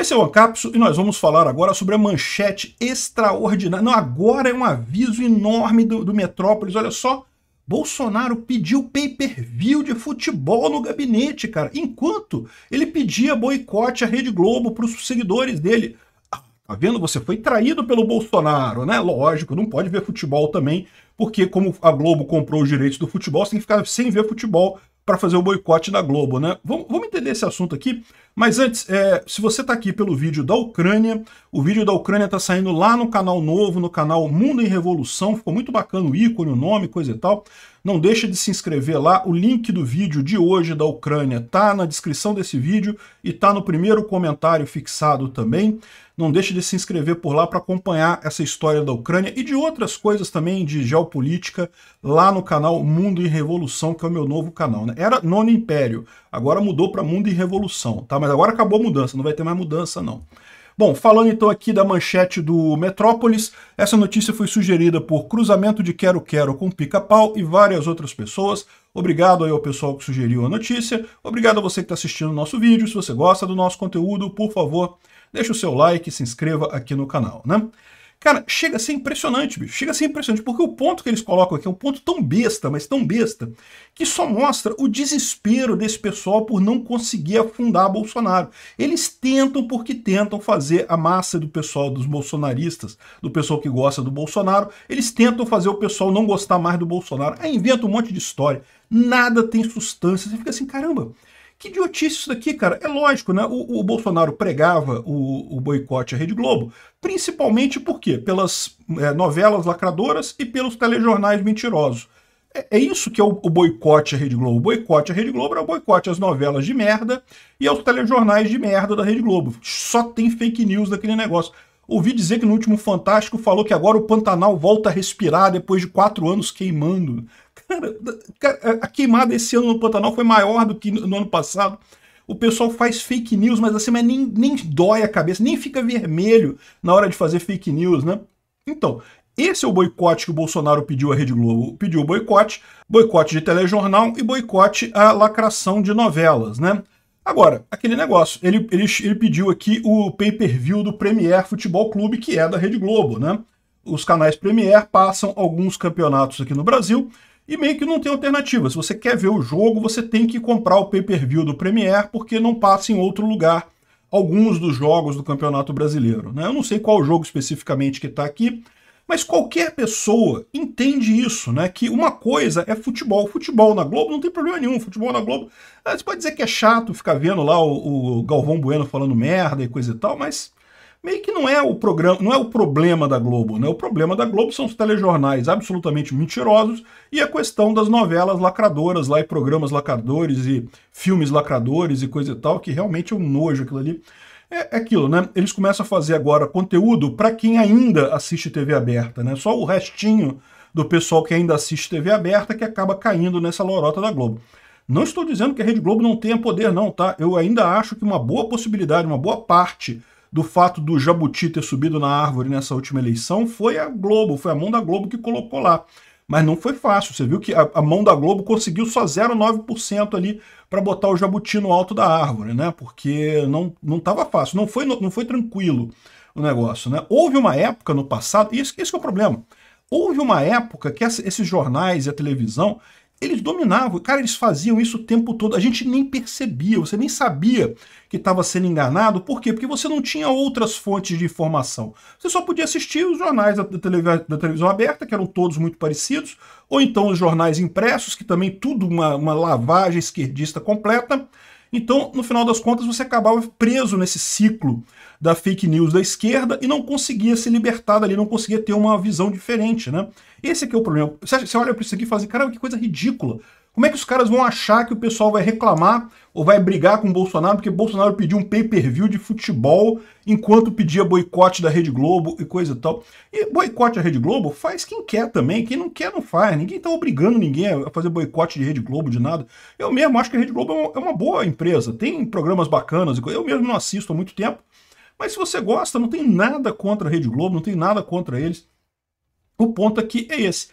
Esse é o Ancapso e nós vamos falar agora sobre a manchete extraordinária. Não, agora é um aviso enorme do, do Metrópolis. Olha só, Bolsonaro pediu pay-per-view de futebol no gabinete, cara. Enquanto ele pedia boicote à Rede Globo para os seguidores dele. Ah, tá vendo? Você foi traído pelo Bolsonaro, né? Lógico, não pode ver futebol também, porque como a Globo comprou os direitos do futebol, você tem que ficar sem ver futebol para fazer o boicote da Globo, né? Vamos, vamos entender esse assunto aqui. Mas antes, é, se você está aqui pelo vídeo da Ucrânia, o vídeo da Ucrânia está saindo lá no canal novo, no canal Mundo em Revolução, ficou muito bacana o ícone, o nome, coisa e tal. Não deixa de se inscrever lá, o link do vídeo de hoje da Ucrânia está na descrição desse vídeo e está no primeiro comentário fixado também. Não deixe de se inscrever por lá para acompanhar essa história da Ucrânia e de outras coisas também de geopolítica lá no canal Mundo em Revolução, que é o meu novo canal. Né? Era Nono Império, agora mudou para Mundo em Revolução, tá? Mas mas agora acabou a mudança, não vai ter mais mudança não. Bom, falando então aqui da manchete do Metrópolis, essa notícia foi sugerida por Cruzamento de Quero Quero com Pica-Pau e várias outras pessoas. Obrigado aí ao pessoal que sugeriu a notícia, obrigado a você que está assistindo o nosso vídeo. Se você gosta do nosso conteúdo, por favor, deixe o seu like e se inscreva aqui no canal, né? Cara, chega a ser impressionante, bicho. Chega a ser impressionante, porque o ponto que eles colocam aqui é um ponto tão besta, mas tão besta, que só mostra o desespero desse pessoal por não conseguir afundar Bolsonaro. Eles tentam porque tentam fazer a massa do pessoal, dos bolsonaristas, do pessoal que gosta do Bolsonaro, eles tentam fazer o pessoal não gostar mais do Bolsonaro. Aí inventa um monte de história. Nada tem sustância. Você fica assim, caramba, que idiotice isso daqui, cara. É lógico, né? O, o Bolsonaro pregava o, o, boicote à Rede Globo, principalmente por quê? Pelas é, novelas lacradoras e pelos telejornais mentirosos. É, é isso que é o, o, boicote à Rede Globo. O boicote à Rede Globo é o boicote às novelas de merda e aos telejornais de merda da Rede Globo. Só tem fake news daquele negócio. Ouvi dizer que no último Fantástico falou que agora o Pantanal volta a respirar depois de quatro anos queimando. Cara, a queimada esse ano no Pantanal foi maior do que no ano passado. O pessoal faz fake news, mas assim, mas nem, nem dói a cabeça, nem fica vermelho na hora de fazer fake news, né? Então, esse é o boicote que o Bolsonaro pediu à Rede Globo. Pediu boicote, boicote de telejornal e boicote à lacração de novelas, né? Agora, aquele negócio, ele, ele, ele pediu aqui o pay-per-view do Premier Futebol Clube, que é da Rede Globo, né? Os canais Premier passam alguns campeonatos aqui no Brasil, e meio que não tem alternativa. Se você quer ver o jogo, você tem que comprar o pay-per-view do Premier, porque não passa em outro lugar alguns dos jogos do Campeonato Brasileiro. Né? Eu não sei qual jogo especificamente que está aqui, mas qualquer pessoa entende isso, né? Que uma coisa é futebol. Futebol na Globo não tem problema nenhum. Futebol na Globo. Ah, você pode dizer que é chato ficar vendo lá o, o Galvão Bueno falando merda e coisa e tal, mas meio que não é o programa, não é o problema da Globo, né? O problema da Globo são os telejornais absolutamente mentirosos e a questão das novelas lacradoras lá e programas lacradores e filmes lacradores e coisa e tal, que realmente é um nojo aquilo ali. É, é aquilo, né? Eles começam a fazer agora conteúdo para quem ainda assiste TV aberta, né? Só o restinho do pessoal que ainda assiste TV aberta que acaba caindo nessa lorota da Globo. Não estou dizendo que a Rede Globo não tenha poder, não, tá? Eu ainda acho que uma boa possibilidade, uma boa parte do fato do Jabuti ter subido na árvore nessa última eleição foi a Globo, foi a mão da Globo que colocou lá. Mas não foi fácil. Você viu que a, a mão da Globo conseguiu só 0,9% ali para botar o Jabuti no alto da árvore, né? Porque não não estava fácil, não foi, não foi tranquilo o negócio, né? Houve uma época no passado, e esse, esse é o problema. Houve uma época que esses jornais e a televisão eles dominavam, cara, eles faziam isso o tempo todo. A gente nem percebia, você nem sabia que estava sendo enganado. Por quê? Porque você não tinha outras fontes de informação. Você só podia assistir os jornais da, televisão, da televisão aberta, que eram todos muito parecidos, ou então os jornais impressos, que também tudo uma, uma lavagem esquerdista completa. Então, no final das contas, você acabava preso nesse ciclo da fake news da esquerda e não conseguia se libertar dali, não conseguia ter uma visão diferente, né? Esse aqui é o problema. Você, olha para isso aqui e fala assim, caramba, que coisa ridícula. Como é que os caras vão achar que o pessoal vai reclamar ou vai brigar com o Bolsonaro porque Bolsonaro pediu um pay-per-view de futebol enquanto pedia boicote da Rede Globo e coisa e tal. E boicote da Rede Globo faz quem quer também, quem não quer não faz. Ninguém está obrigando ninguém a fazer boicote de Rede Globo, de nada. Eu mesmo acho que a Rede Globo é uma boa empresa, tem programas bacanas, eu mesmo não assisto há muito tempo, mas se você gosta, não tem nada contra a Rede Globo, não tem nada contra eles. O ponto aqui é esse. O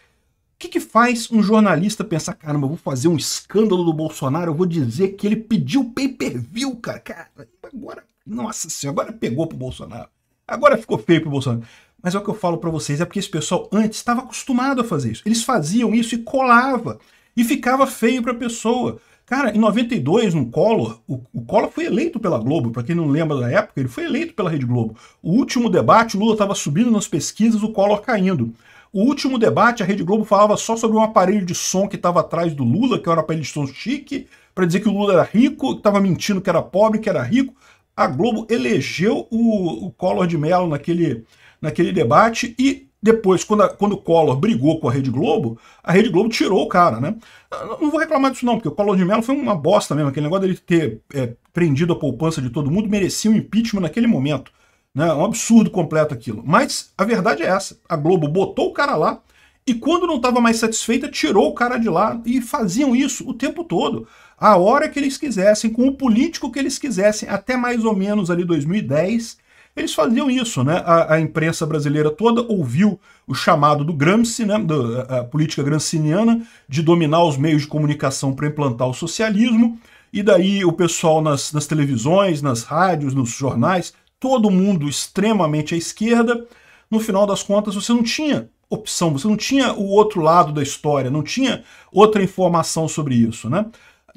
que, que faz um jornalista pensar, caramba, eu vou fazer um escândalo do Bolsonaro, eu vou dizer que ele pediu pay-per-view, cara. Cara, agora, nossa senhora, agora pegou pro Bolsonaro. Agora ficou feio pro Bolsonaro. Mas é o que eu falo para vocês, é porque esse pessoal antes estava acostumado a fazer isso. Eles faziam isso e colava. E ficava feio para a pessoa. Cara, em 92, no Collor, o, o Collor foi eleito pela Globo. Para quem não lembra da época, ele foi eleito pela Rede Globo. O último debate, o Lula estava subindo nas pesquisas, o Collor caindo. O último debate, a Rede Globo falava só sobre um aparelho de som que estava atrás do Lula, que era um aparelho de som chique, para dizer que o Lula era rico, que estava mentindo que era pobre, que era rico. A Globo elegeu o, o Collor de Mello naquele, naquele debate e depois, quando, a, quando o Collor brigou com a Rede Globo, a Rede Globo tirou o cara, né? Ah, não vou reclamar disso não, porque o Collor de Mello foi uma bosta mesmo. Aquele negócio dele ter é, prendido a poupança de todo mundo merecia um impeachment naquele momento. Né? É um absurdo completo aquilo. Mas a verdade é essa. A Globo botou o cara lá e quando não estava mais satisfeita, tirou o cara de lá. E faziam isso o tempo todo. A hora que eles quisessem, com o político que eles quisessem, até mais ou menos ali 2010 eles faziam isso, né? A, a imprensa brasileira toda ouviu o chamado do Gramsci, né? Da, política gramsciana, de dominar os meios de comunicação para implantar o socialismo. E daí o pessoal nas, nas televisões, nas rádios, nos jornais, todo mundo extremamente à esquerda. No final das contas, você não tinha opção, você não tinha o outro lado da história, não tinha outra informação sobre isso, né?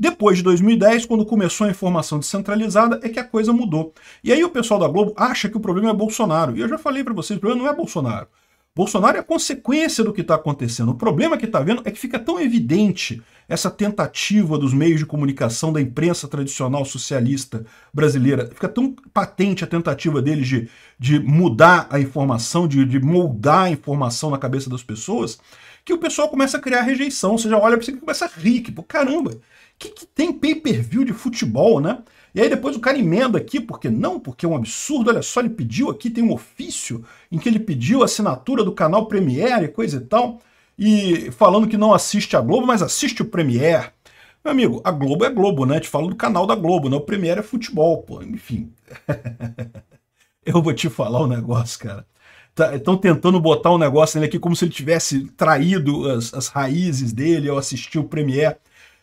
Depois de 2010, quando começou a informação descentralizada, é que a coisa mudou. E aí o pessoal da Globo acha que o problema é Bolsonaro. E eu já falei para vocês, o problema não é Bolsonaro. Bolsonaro é a consequência do que está acontecendo. O problema que está vendo é que fica tão evidente essa tentativa dos meios de comunicação da imprensa tradicional socialista brasileira. Fica tão patente a tentativa deles de, de mudar a informação, de, de moldar a informação na cabeça das pessoas, que o pessoal começa a criar rejeição. Você já olha para você e começa a rir, que, caramba, que, que tem pay-per-view de futebol, né? E aí depois o cara emenda aqui, porque não, porque é um absurdo, olha só, ele pediu aqui, tem um ofício em que ele pediu a assinatura do canal Premiere, coisa e tal, e falando que não assiste a Globo, mas assiste o Premiere. Meu amigo, a Globo é Globo, né? Te falo do canal da Globo, né? O Premiere é futebol, pô. Enfim. Eu vou te falar um negócio, cara. Estão tá, tentando botar um negócio nele aqui como se ele tivesse traído as, as raízes dele ao assistir o Premiere.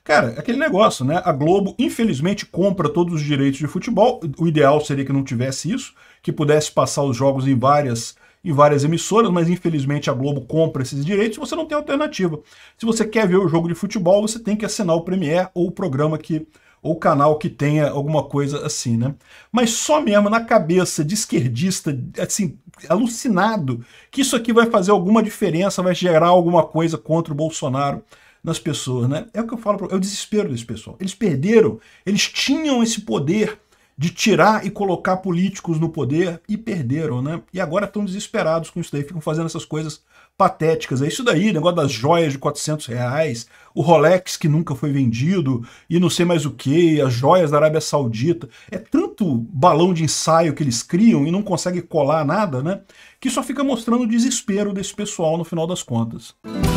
Cara, aquele negócio, né? A Globo, infelizmente, compra todos os direitos de futebol. O ideal seria que não tivesse isso, que pudesse passar os jogos em várias, em várias emissoras, mas infelizmente a Globo compra esses direitos e você não tem alternativa. Se você quer ver o jogo de futebol, você tem que assinar o premier ou o programa que ou canal que tenha alguma coisa assim, né? Mas só mesmo na cabeça de esquerdista, assim, alucinado, que isso aqui vai fazer alguma diferença, vai gerar alguma coisa contra o Bolsonaro nas pessoas, né? É o que eu falo, é o desespero desse pessoal. Eles perderam, eles tinham esse poder de tirar e colocar políticos no poder e perderam, né? E agora estão desesperados com isso daí, ficam fazendo essas coisas patéticas. É isso daí, negócio das joias de 400 reais, o Rolex que nunca foi vendido e não sei mais o que, as joias da Arábia Saudita. É tanto balão de ensaio que eles criam e não conseguem colar nada, né? Que só fica mostrando o desespero desse pessoal no final das contas. Música